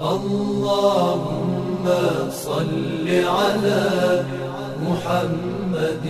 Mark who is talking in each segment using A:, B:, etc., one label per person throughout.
A: اللهم صل على محمد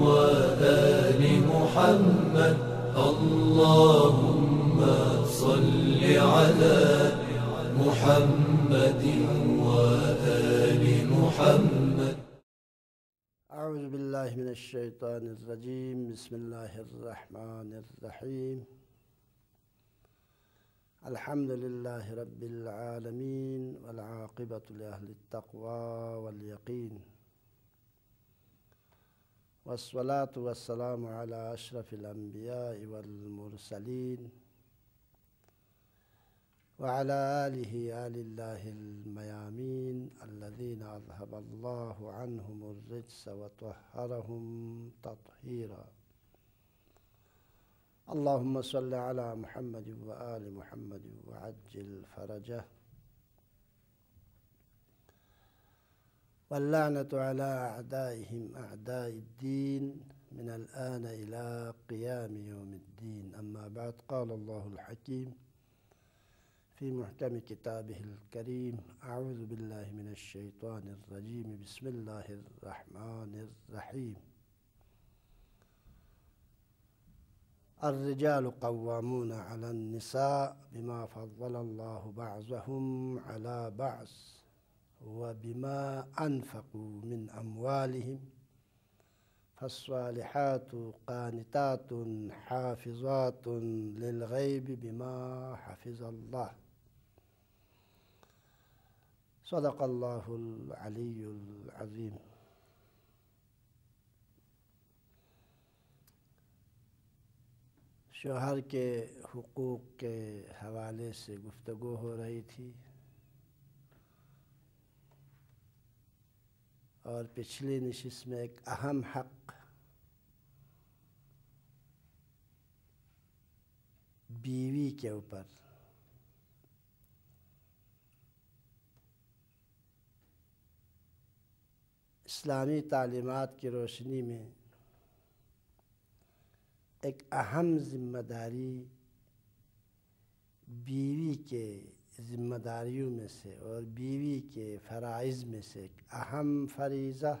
A: وآل محمد اللهم صل على محمد وآل محمد أعوذ بالله من الشيطان الرجيم بسم الله الرحمن الرحيم الحمد لله رب العالمين والعاقبة لأهل التقوى واليقين والصلاة والسلام على أشرف الأنبياء والمرسلين وعلى آله آل الله الميامين الذين أذهب الله عنهم الرجس وطهرهم تطهيراً اللهم صل على محمد وآل محمد وعجل فرجه واللعنة على أعدائهم أعداء الدين من الآن إلى قيام يوم الدين أما بعد قال الله الحكيم في محكم كتابه الكريم أعوذ بالله من الشيطان الرجيم بسم الله الرحمن الرحيم الرجال قوامون على النساء بما فضل الله بعضهم على بعض وبما أنفقوا من أموالهم فالصالحات قانتات حافظات للغيب بما حفظ الله صدق الله العلي العظيم شوہر کے حقوق کے حوالے سے گفتگو ہو رہی تھی اور پچھلی نشست میں ایک اہم حق بیوی کے اوپر اسلامی تعلیمات کی روشنی میں ایک اہم ذمہ داری بیوی کے ذمہ داریوں میں سے اور بیوی کے فرائض میں سے ایک اہم فریضہ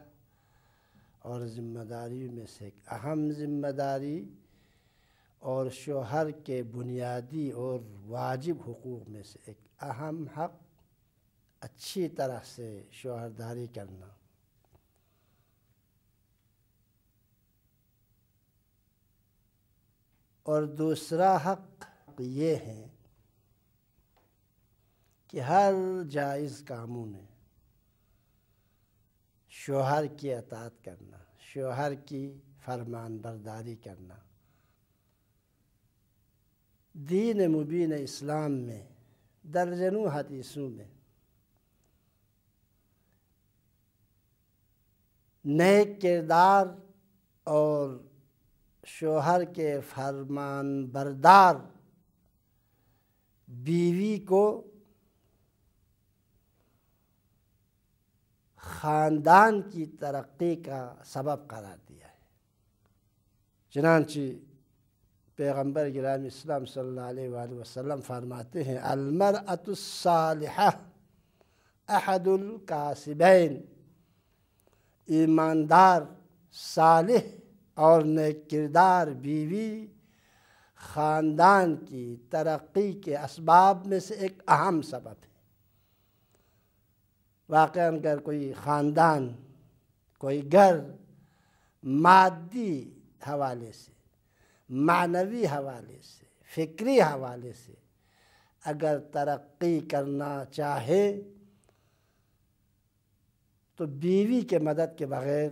A: اور ذمہ داریوں میں سے ایک اہم ذمہ داری اور شوہر کے بنیادی اور واجب حقوق میں سے ایک اہم حق اچھی طرح سے شوہرداری کرنا اور دوسرا حق یہ ہے کہ ہر جائز کاموں میں شوہر کی اطاعت کرنا شوہر کی فرمان برداری کرنا دین مبین اسلام میں درجنوں حدیثوں میں نئے کردار اور شوہر کے فرمان بردار بیوی کو خاندان کی ترقی کا سبب قرار دیا ہے چنانچہ پیغمبر گرام اسلام صلی اللہ علیہ وآلہ وسلم فرماتے ہیں المرعۃصالحہ احد القاسبین ایماندار صالح اور نیک کردار بیوی خاندان کی ترقی کے اسباب میں سے ایک اہم سبب ہے اگر کوئی خاندان کوئی گھر مادی حوالے سے معنوی حوالے سے فکری حوالے سے اگر ترقی کرنا چاہے تو بیوی کے مدد کے بغیر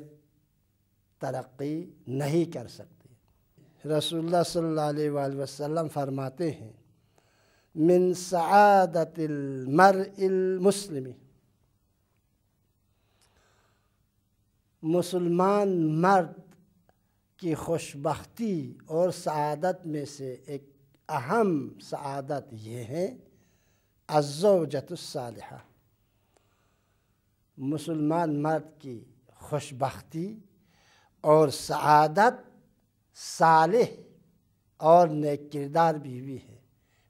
A: ترقی نہیں کر سکتی رسول اللہ صلی اللہ علیہ وآلہ وسلم فرماتے ہیں من سعادت المرء المسلم مسلمان مرد کی خوش بختی اور سعادت میں سے ایک اہم سعادت یہ ہے الزوجت الصالحہ مسلمان مرد کی خوش بختی اور سعادت صالح اور نیک کردار بیوی ہے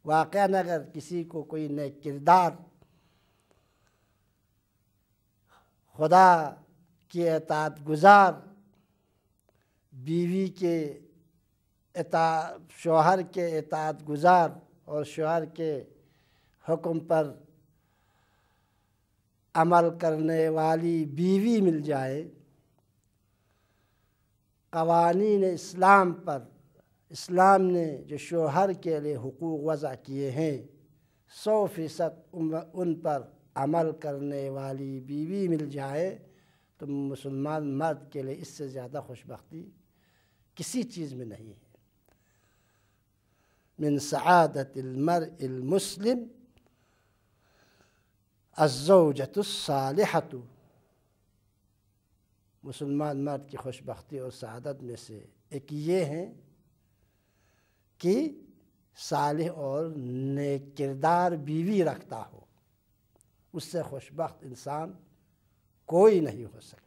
A: واقعہ اگر کسی کو کوئی نیک کردار خدا کی اطاعت گزار بیوی کے اطاع شوہر کے اطاعت گزار اور شوہر کے حکم پر عمل کرنے والی بیوی مل جائے قوانین اسلام پر اسلام نے جو شوہر کے لیے حقوق وضع کیے ہیں سو فیصد ان پر عمل کرنے والی بیوی مل جائے تو مسلمان مرد کے لیے اس سے زیادہ خوش بختی کسی چیز میں نہیں ہے من سعادت المرء المسلم الزوجة الصالحة مسلمان مرد کی خوش بختی اور سعادت میں سے ایک یہ ہیں کہ صالح اور نیک کردار بیوی رکھتا ہو اس سے خوش بخت انسان کوئی نہیں ہو سکتا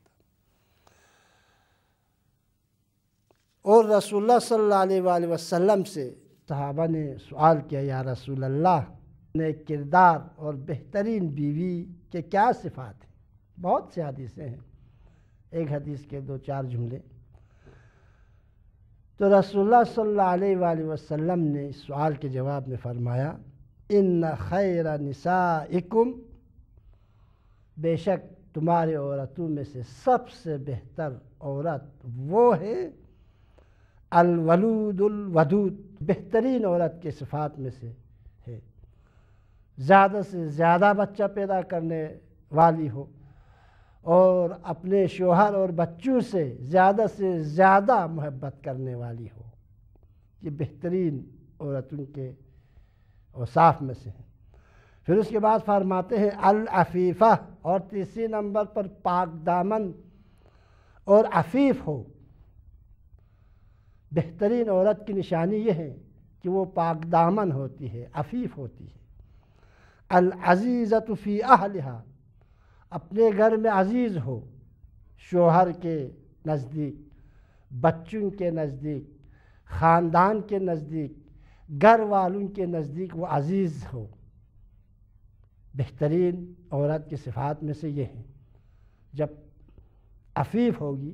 A: اور رسول اللہ صلی اللہ علیہ وآلہ وسلم سے صحابہ نے سوال کیا یا رسول اللہ نے کردار اور بہترین بیوی کے کیا صفات ہیں بہت سے حدیثیں ہیں ایک حدیث کے دو چار جملے تو رسول اللہ صلی اللہ علیہ وآلہ وسلم نے اس سوال کے جواب میں فرمایا ان خیر نسائکم بے شک تمہارے عورتوں میں سے سب سے بہتر عورت وہ ہے الولود الودود بہترین عورت کے صفات میں سے ہے زیادہ سے زیادہ بچہ پیدا کرنے والی ہو اور اپنے شوہر اور بچوں سے زیادہ سے زیادہ محبت کرنے والی ہو یہ بہترین عورتوں کے اوصاف میں سے ہیں پھر اس کے بعد فرماتے ہیں العفیفہ اور تیسری نمبر پر پاک دامن اور عفیف ہو بہترین عورت کی نشانی یہ ہے کہ وہ پاک دامن ہوتی ہے عفیف ہوتی ہے العزیزت فی اہلہا اپنے گھر میں عزیز ہو شوہر کے نزدیک بچوں کے نزدیک خاندان کے نزدیک گھر والوں کے نزدیک وہ عزیز ہو بہترین عورت کی صفات میں سے یہ ہیں جب عفیف ہوگی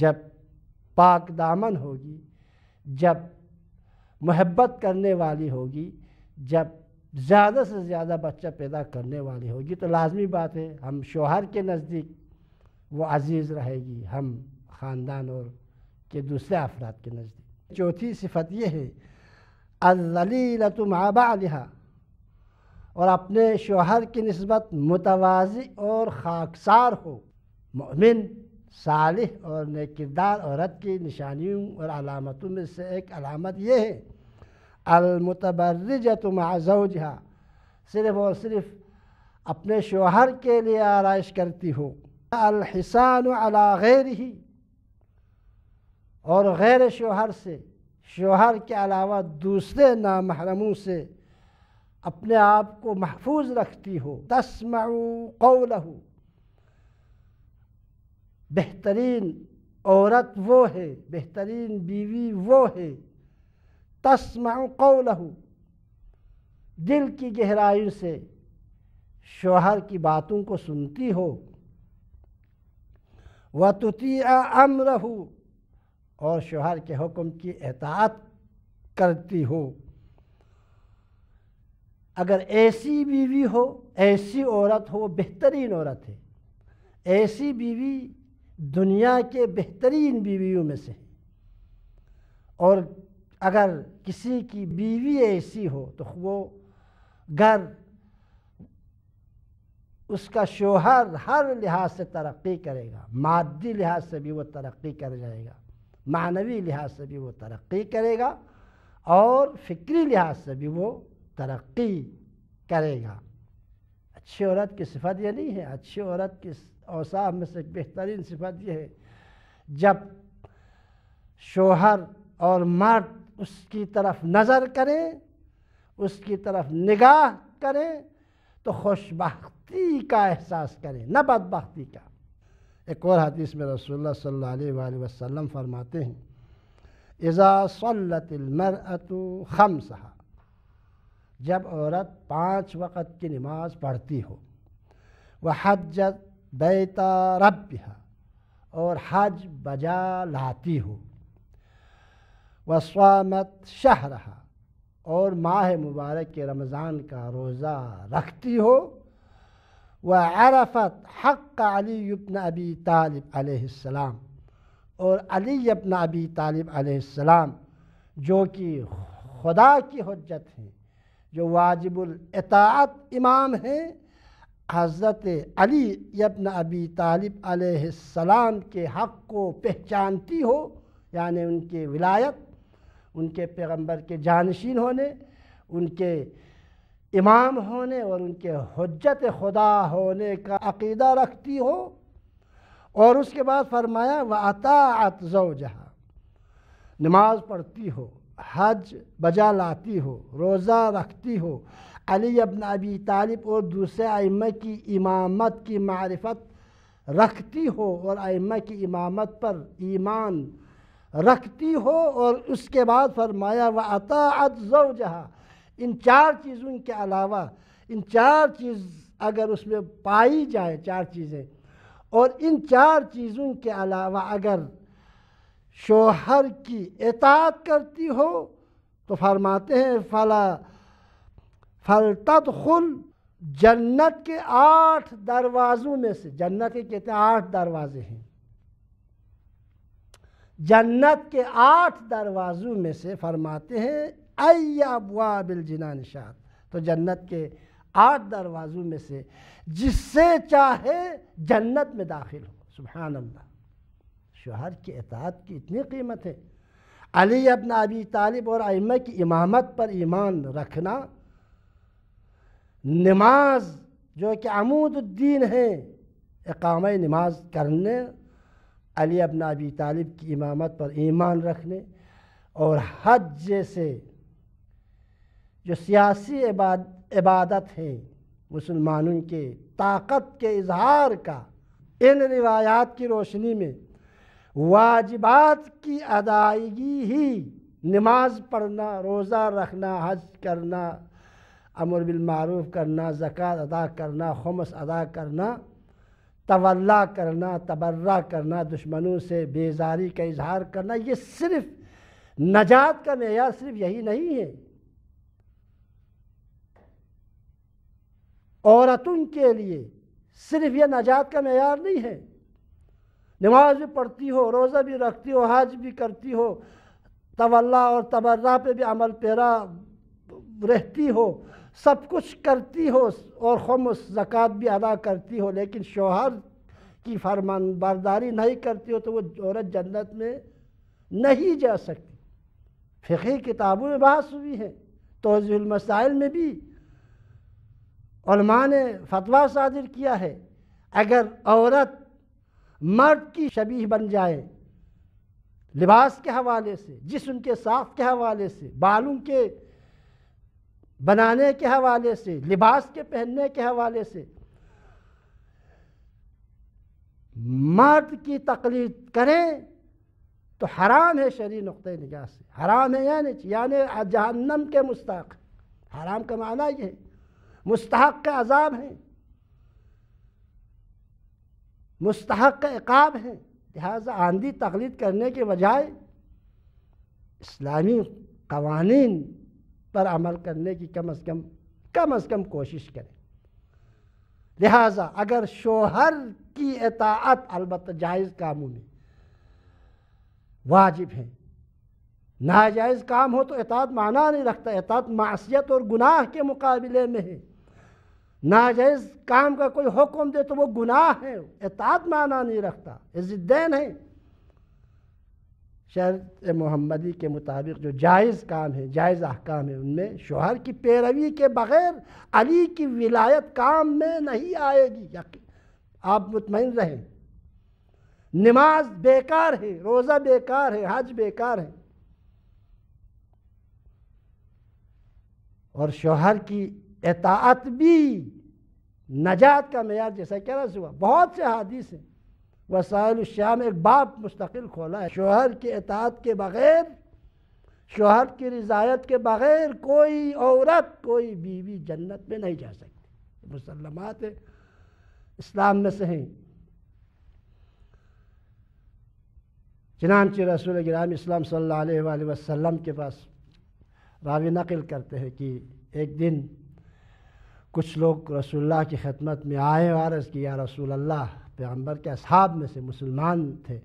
A: جب پاک دامن ہوگی جب محبت کرنے والی ہوگی جب زیادہ سے زیادہ بچہ پیدا کرنے والی ہوگی تو لازمی بات ہے ہم شوہر کے نزدیک وہ عزیز رہے گی ہم خاندان اور کے دوسرے افراد کے نزدیک چوتھی صفت یہ ہے الزلیلۃ لتم آبا علیہ اور اپنے شوہر کی نسبت متوازی اور خاکسار ہو مؤمن صالح اور کردار عورت کی نشانیوں اور علامتوں میں سے ایک علامت یہ ہے المتبرجت تو زوجها صرف اور صرف اپنے شوہر کے لیے آرائش کرتی ہو الحسان و غیر ہی اور غیر شوہر سے شوہر کے علاوہ دوسرے نامحرموں سے اپنے آپ کو محفوظ رکھتی ہو تسمع قولہ بہترین عورت وہ ہے بہترین بیوی وہ ہے تسمع قولہ دل کی گہرائی سے شوہر کی باتوں کو سنتی ہو و تیا اور شوہر کے حکم کی اطاعت کرتی ہو اگر ایسی بیوی ہو ایسی عورت ہو بہترین عورت ہے ایسی بیوی دنیا کے بہترین بیویوں میں سے اور اگر کسی کی بیوی ایسی ہو تو وہ گھر اس کا شوہر ہر لحاظ سے ترقی کرے گا مادی لحاظ سے بھی وہ ترقی کر جائے گا معنوی لحاظ سے بھی وہ ترقی کرے گا اور فکری لحاظ سے بھی وہ ترقی کرے گا اچھی عورت کی صفت یہ نہیں ہے اچھی عورت کی اوصاف میں سے بہترین صفت یہ ہے جب شوہر اور مرد اس کی طرف نظر کریں اس کی طرف نگاہ کریں تو خوش کا احساس کریں نہ بدبختی کا ایک اور حدیث میں رسول اللہ صلی اللہ علیہ وآلہ وسلم فرماتے ہیں اذا صلت المرأت خمسہ جب عورت پانچ وقت کی نماز پڑھتی ہو وہ حج بیتا اور حج بجا لاتی ہو وسوامت شہ رہا اور ماہ مبارک کے رمضان کا روزہ رکھتی ہو وہ عرفت حق کا ابن ابی طالب علیہ السلام اور علی ابن ابی طالب علیہ السلام جو کہ خدا کی حجت ہیں جو واجب الاطاعت امام ہیں حضرت علی ابن ابی طالب علیہ السلام کے حق کو پہچانتی ہو یعنی ان کی ولایت ان کے پیغمبر کے جانشین ہونے ان کے امام ہونے اور ان کے حجت خدا ہونے کا عقیدہ رکھتی ہو اور اس کے بعد فرمایا و زَوْجَهَا نماز پڑھتی ہو حج بجا لاتی ہو روزہ رکھتی ہو علی ابن ابی طالب اور دوسرے امہ کی امامت کی معرفت رکھتی ہو اور امہ کی امامت پر ایمان رکھتی ہو اور اس کے بعد فرمایا و زَوْجَهَا ان چار چیزوں کے علاوہ ان چار چیز اگر اس میں پائی جائے چار چیزیں اور ان چار چیزوں کے علاوہ اگر شوہر کی اطاعت کرتی ہو تو فرماتے ہیں فلاں فلطخل جنت کے آٹھ دروازوں میں سے جنت کے کہتے ہیں آٹھ دروازے ہیں جنت کے آٹھ دروازوں میں سے فرماتے ہیں ای ابواب الجنان شاد تو جنت کے آٹھ دروازوں میں سے جس سے چاہے جنت میں داخل ہو سبحان اللہ شہر کے اطاعت کی اتنی قیمت ہے علی ابن ابی طالب اور ائمہ کی امامت پر ایمان رکھنا نماز جو کہ عمود الدین ہیں اقامہ نماز کرنے علی ابن ابی طالب کی امامت پر ایمان رکھنے اور حج جیسے جو سیاسی عباد عبادت ہیں مسلمانوں کے طاقت کے اظہار کا ان روایات کی روشنی میں واجبات کی ادائیگی ہی نماز پڑھنا روزہ رکھنا حج کرنا امر بالمعروف کرنا زکوٰۃ ادا کرنا خمس ادا کرنا کرنا تبرہ کرنا دشمنوں سے بیزاری کا اظہار کرنا یہ صرف نجات کا معیار صرف یہی نہیں ہے عورتوں کے لیے صرف یہ نجات کا معیار نہیں ہے نماز بھی پڑھتی ہو روزہ بھی رکھتی ہو حج بھی کرتی ہو تولہ اور تبرہ پہ بھی عمل پیرا رہتی ہو سب کچھ کرتی ہو اور خمس زکوٰۃ بھی ادا کرتی ہو لیکن شوہر کی فرمان برداری نہیں کرتی ہو تو وہ عورت جنت میں نہیں جا سکتی فقہی کتابوں میں بحث ہوئی ہے توضیح المسائل میں بھی علماء نے فتویٰ صادر کیا ہے اگر عورت مرد کی شبیح بن جائے لباس کے حوالے سے جسم کے ساخت کے حوالے سے بالوں کے بنانے کے حوالے سے لباس کے پہننے کے حوالے سے مرد کی تقلید کریں تو حرام ہے شرعی نقطۂ نگاہ سے حرام ہے یعنی یعنی جہنم کے مستحق حرام کا معنی یہ ہے مستحق کا عذاب ہیں مستحق کا عقاب ہیں لہٰذا آندھی تقلید کرنے کے بجائے اسلامی قوانین پر عمل کرنے کی کم از کم کم از کم کوشش کریں لہٰذا اگر شوہر کی اطاعت البتہ جائز کاموں میں واجب ہیں ناجائز کام ہو تو اطاعت معنی نہیں رکھتا اطاعت معصیت اور گناہ کے مقابلے میں ہے ناجائز کام کا کوئی حکم دے تو وہ گناہ ہے اطاعت معنی نہیں رکھتا عزت دین ہے شرط محمدی کے مطابق جو جائز کام ہے جائز احکام ہے ان میں شوہر کی پیروی کے بغیر علی کی ولایت کام میں نہیں آئے گی یقین آپ مطمئن رہیں نماز بیکار ہے روزہ بیکار ہے حج بیکار ہے اور شوہر کی اطاعت بھی نجات کا معیار جیسا کیا رسوا ہوا بہت سے حادث ہیں وسائل الشام ایک باپ مستقل کھولا ہے شوہر کی اطاعت کے بغیر شوہر کی رضایت کے بغیر کوئی عورت کوئی بیوی جنت میں نہیں جا سکتی مسلمات اسلام میں سے ہیں چنانچہ رسول گرام اسلام صلی اللہ علیہ وآلہ وسلم کے پاس راوی نقل کرتے ہیں کہ ایک دن کچھ لوگ رسول اللہ کی خدمت میں آئے عرض کی یا رسول اللہ پیغمبر کے اصحاب میں سے مسلمان تھے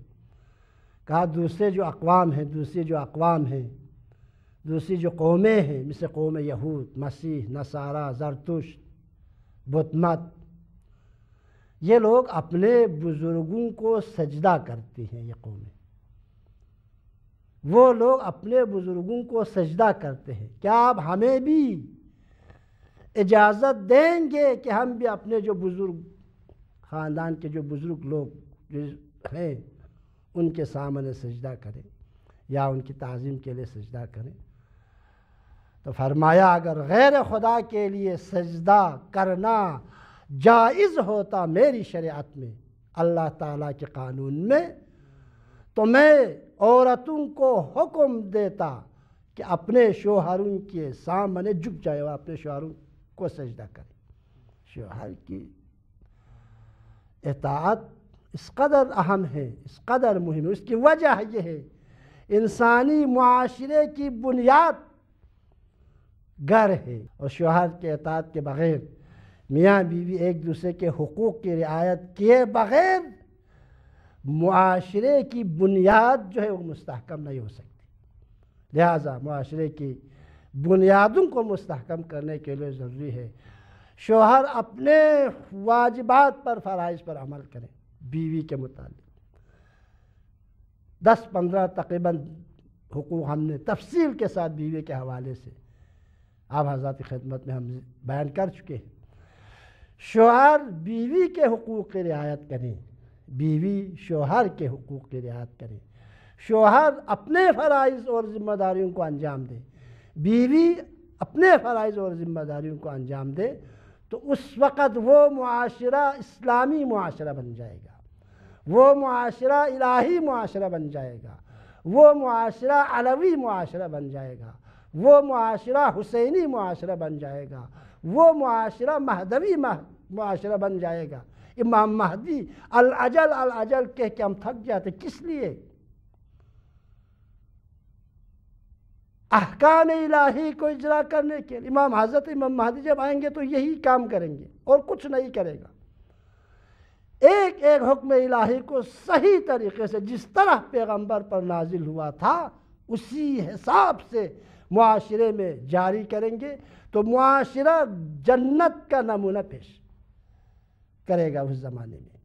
A: کہا دوسرے جو اقوام ہیں دوسری جو اقوام ہیں دوسری جو قومیں ہیں مثل قوم یہود مسیح نصارہ زرتش بت مت یہ لوگ اپنے بزرگوں کو سجدہ کرتی ہیں یہ قومیں وہ لوگ اپنے بزرگوں کو سجدہ کرتے ہیں کیا آپ ہمیں بھی اجازت دیں گے کہ ہم بھی اپنے جو بزرگ خاندان کے جو بزرگ لوگ جو ہیں ان کے سامنے سجدہ کریں یا ان کی تعظیم کے لیے سجدہ کریں تو فرمایا اگر غیر خدا کے لیے سجدہ کرنا جائز ہوتا میری شریعت میں اللہ تعالیٰ کے قانون میں تو میں عورتوں کو حکم دیتا کہ اپنے شوہروں کے سامنے جھک جائے اور اپنے شوہروں کو سجدہ کریں شوہر کی اطاعت اس قدر اہم ہے اس قدر مہم ہے اس کی وجہ یہ ہے انسانی معاشرے کی بنیاد گر ہے اور شوہر کے اطاعت کے بغیر میاں بیوی ایک دوسرے کے حقوق کی رعایت کیے بغیر معاشرے کی بنیاد جو ہے وہ مستحکم نہیں ہو سکتی لہٰذا معاشرے کی بنیادوں کو مستحکم کرنے کے لیے ضروری ہے شوہر اپنے واجبات پر فرائض پر عمل کریں بیوی کے متعلق دس پندرہ تقریباً حقوق ہم نے تفصیل کے ساتھ بیوی کے حوالے سے آپ حضرات خدمت میں ہم بیان کر چکے ہیں شوہر بیوی کے حقوق کی رعایت کریں بیوی شوہر کے حقوق کی رعایت کریں شوہر اپنے فرائض اور ذمہ داریوں کو انجام دے بیوی اپنے فرائض اور ذمہ داریوں کو انجام دے تو اس وقت وہ معاشرہ اسلامی معاشرہ بن جائے گا وہ معاشرہ الہی معاشرہ بن جائے گا وہ معاشرہ علوی معاشرہ بن جائے گا وہ معاشرہ حسینی معاشرہ بن جائے گا وہ معاشرہ مہدوی معاشرہ بن جائے گا امام مہدی الاجل العجل کہہ کے ہم تھک جاتے کس لیے احکان الہی کو اجرا کرنے کے لیے امام حضرت امام مہدی جب آئیں گے تو یہی کام کریں گے اور کچھ نہیں کرے گا ایک ایک حکم الہی کو صحیح طریقے سے جس طرح پیغمبر پر نازل ہوا تھا اسی حساب سے معاشرے میں جاری کریں گے تو معاشرہ جنت کا نمونہ پیش کرے گا اس زمانے میں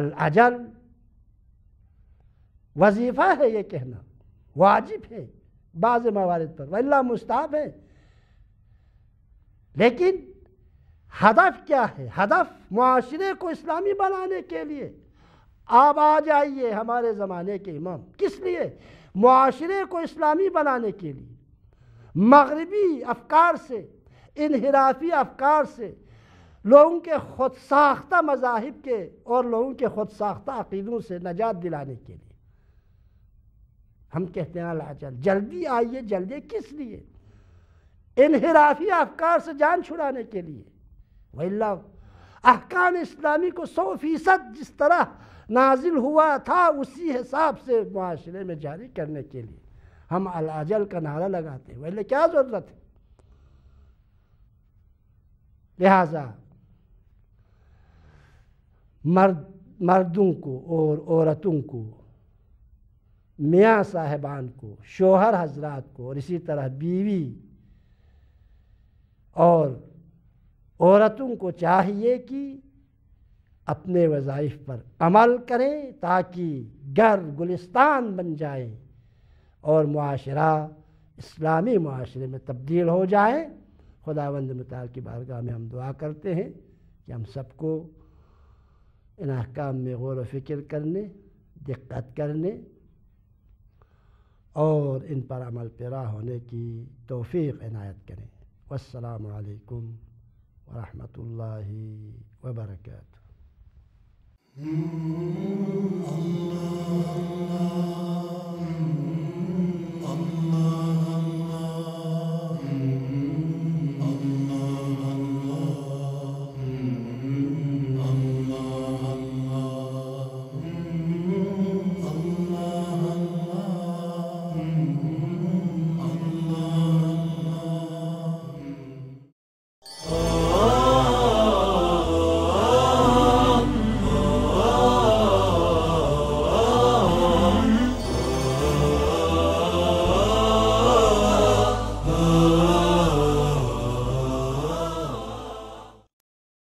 A: العجل وظیفہ ہے یہ کہنا واجب ہے بعض موارد پر واللہ مشتاب ہے لیکن ہدف کیا ہے ہدف معاشرے کو اسلامی بنانے کے لیے آپ آ جائیے ہمارے زمانے کے امام کس لیے معاشرے کو اسلامی بنانے کے لیے مغربی افکار سے انحرافی افکار سے لوگوں کے خود ساختہ مذاہب کے اور لوگوں کے خود ساختہ عقیدوں سے نجات دلانے کے لیے ہم کہتے ہیں اللہ الاجل جلدی آئیے جلدی کس لیے انحرافی افکار سے جان چھڑانے کے لیے احکام اسلامی کو سو فیصد جس طرح نازل ہوا تھا اسی حساب سے معاشرے میں جاری کرنے کے لیے ہم الاجل کا نعرہ لگاتے ہیں کیا ضرورت ہے لہذا مردوں کو اور عورتوں کو میاں صاحبان کو شوہر حضرات کو اور اسی طرح بیوی اور عورتوں کو چاہیے کہ اپنے وظائف پر عمل کریں تاکہ گر گلستان بن جائیں اور معاشرہ اسلامی معاشرے میں تبدیل ہو جائیں خدا بند مطالع کی بارگاہ میں ہم دعا کرتے ہیں کہ ہم سب کو ان احکام میں غور و فکر کرنے دقت کرنے اور ان پر عمل پیرا ہونے کی توفیق عنایت کریں والسلام علیکم ورحمۃ اللہ وبرکاتہ اللہ اللہ